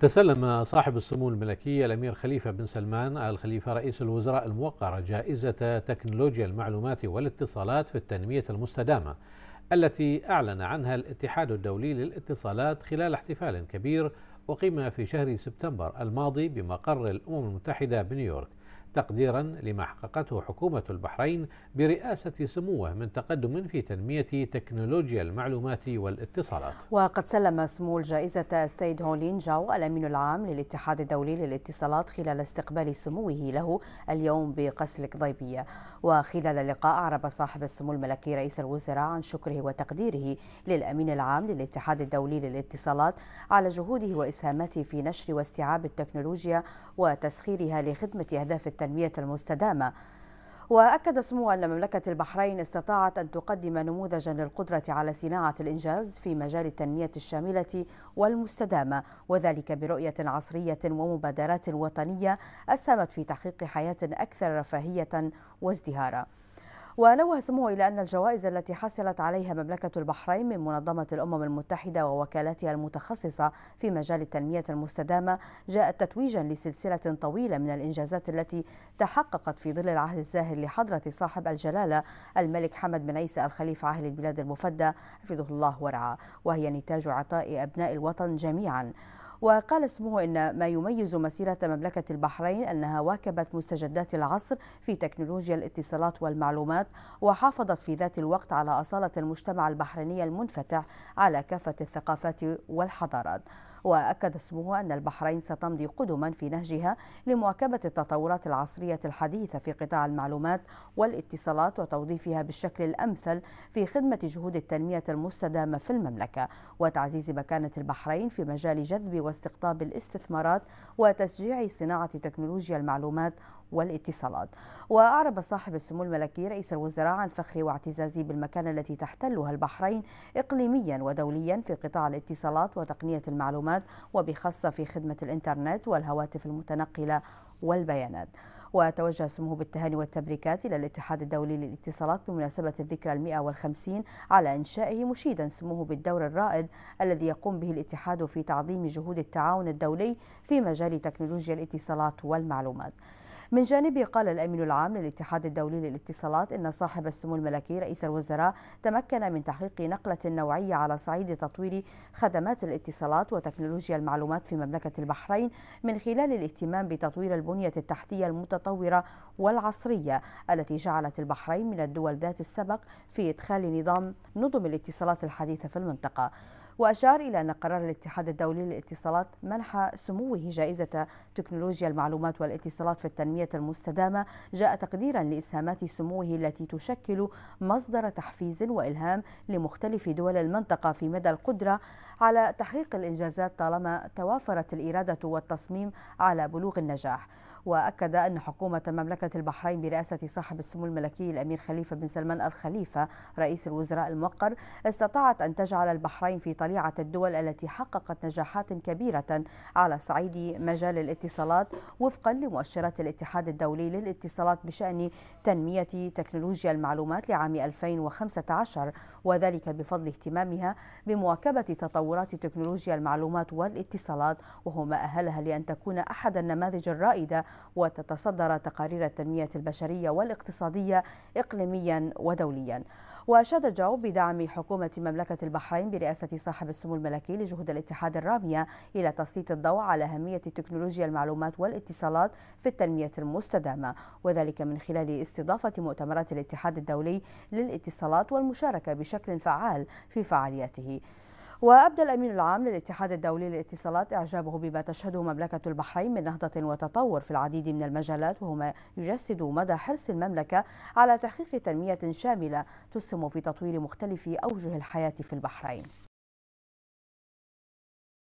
تسلم صاحب السمو الملكي الأمير خليفة بن سلمان آل خليفة رئيس الوزراء الموقر جائزة تكنولوجيا المعلومات والاتصالات في التنمية المستدامة التي أعلن عنها الاتحاد الدولي للاتصالات خلال احتفال كبير أقيم في شهر سبتمبر الماضي بمقر الأمم المتحدة بنيويورك تقديرا لما حققته حكومة البحرين برئاسة سموه من تقدم في تنمية تكنولوجيا المعلومات والاتصالات وقد سلم سمو الجائزة السيد هولين جاو الأمين العام للاتحاد الدولي للاتصالات خلال استقبال سموه له اليوم بقصر القضيبية وخلال اللقاء أعرب صاحب السمو الملكي رئيس الوزراء عن شكره وتقديره للأمين العام للاتحاد الدولي للاتصالات على جهوده وإسهاماته في نشر واستيعاب التكنولوجيا وتسخيرها لخدمة أهداف التنمية المستدامة وأكد سمو أن مملكة البحرين استطاعت أن تقدم نموذجا للقدرة على صناعة الإنجاز في مجال التنمية الشاملة والمستدامة وذلك برؤية عصرية ومبادرات وطنية أسهمت في تحقيق حياة أكثر رفاهية وازدهارا ونوه سموه إلى أن الجوائز التي حصلت عليها مملكة البحرين من منظمة الأمم المتحدة ووكالاتها المتخصصة في مجال التنمية المستدامة جاءت تتويجا لسلسلة طويلة من الإنجازات التي تحققت في ظل العهد الزاهر لحضرة صاحب الجلالة الملك حمد بن عيسى الخليفة عاهل البلاد المفدى حفظه الله ورعاه وهي نتاج عطاء أبناء الوطن جميعا وقال اسمه إن ما يميز مسيرة مملكة البحرين أنها واكبت مستجدات العصر في تكنولوجيا الاتصالات والمعلومات وحافظت في ذات الوقت على أصالة المجتمع البحريني المنفتح على كافة الثقافات والحضارات وأكد سموه أن البحرين ستمضي قدما في نهجها لمواكبة التطورات العصرية الحديثة في قطاع المعلومات والاتصالات وتوظيفها بالشكل الأمثل في خدمة جهود التنمية المستدامة في المملكة وتعزيز مكانة البحرين في مجال جذب واستقطاب الاستثمارات وتشجيع صناعة تكنولوجيا المعلومات والاتصالات وأعرب صاحب السمو الملكي رئيس الوزراء عن فخره واعتزازه بالمكانة التي تحتلها البحرين إقليميا ودوليا في قطاع الاتصالات وتقنية المعلومات وبخاصة في خدمة الإنترنت والهواتف المتنقلة والبيانات وتوجه سموه بالتهاني والتبريكات إلى الاتحاد الدولي للاتصالات بمناسبة الذكرى المئة والخمسين على إنشائه مشيدا سموه بالدور الرائد الذي يقوم به الاتحاد في تعظيم جهود التعاون الدولي في مجال تكنولوجيا الاتصالات والمعلومات من جانبه قال الأمين العام للاتحاد الدولي للاتصالات إن صاحب السمو الملكي رئيس الوزراء تمكن من تحقيق نقلة نوعية على صعيد تطوير خدمات الاتصالات وتكنولوجيا المعلومات في مملكة البحرين من خلال الاهتمام بتطوير البنية التحتية المتطورة والعصرية التي جعلت البحرين من الدول ذات السبق في إدخال نظام نظم الاتصالات الحديثة في المنطقة وأشار إلى أن قرار الاتحاد الدولي للاتصالات منح سموه جائزة تكنولوجيا المعلومات والاتصالات في التنمية المستدامة جاء تقديرا لإسهامات سموه التي تشكل مصدر تحفيز وإلهام لمختلف دول المنطقة في مدى القدرة على تحقيق الإنجازات طالما توافرت الإرادة والتصميم على بلوغ النجاح وأكد أن حكومة مملكة البحرين برئاسة صاحب السمو الملكي الأمير خليفة بن سلمان الخليفة رئيس الوزراء الموقر استطاعت أن تجعل البحرين في طليعة الدول التي حققت نجاحات كبيرة على صعيد مجال الاتصالات وفقا لمؤشرات الاتحاد الدولي للاتصالات بشأن تنمية تكنولوجيا المعلومات لعام 2015 وذلك بفضل اهتمامها بمواكبة تطورات تكنولوجيا المعلومات والاتصالات وهو ما أهلها لأن تكون أحد النماذج الرائدة وتتصدر تقارير التنمية البشرية والاقتصادية إقليميا ودوليا وأشاد جو بدعم حكومة مملكة البحرين برئاسة صاحب السمو الملكي لجهود الاتحاد الرامية إلى تسليط الضوء على أهمية تكنولوجيا المعلومات والاتصالات في التنمية المستدامة وذلك من خلال استضافة مؤتمرات الاتحاد الدولي للاتصالات والمشاركة بشكل فعال في فعالياته وأبدى الأمين العام للاتحاد الدولي للاتصالات إعجابه بما تشهده مملكة البحرين من نهضة وتطور في العديد من المجالات وهما يجسد مدى حرص المملكة على تحقيق تنمية شاملة تسهم في تطوير مختلف أوجه الحياة في البحرين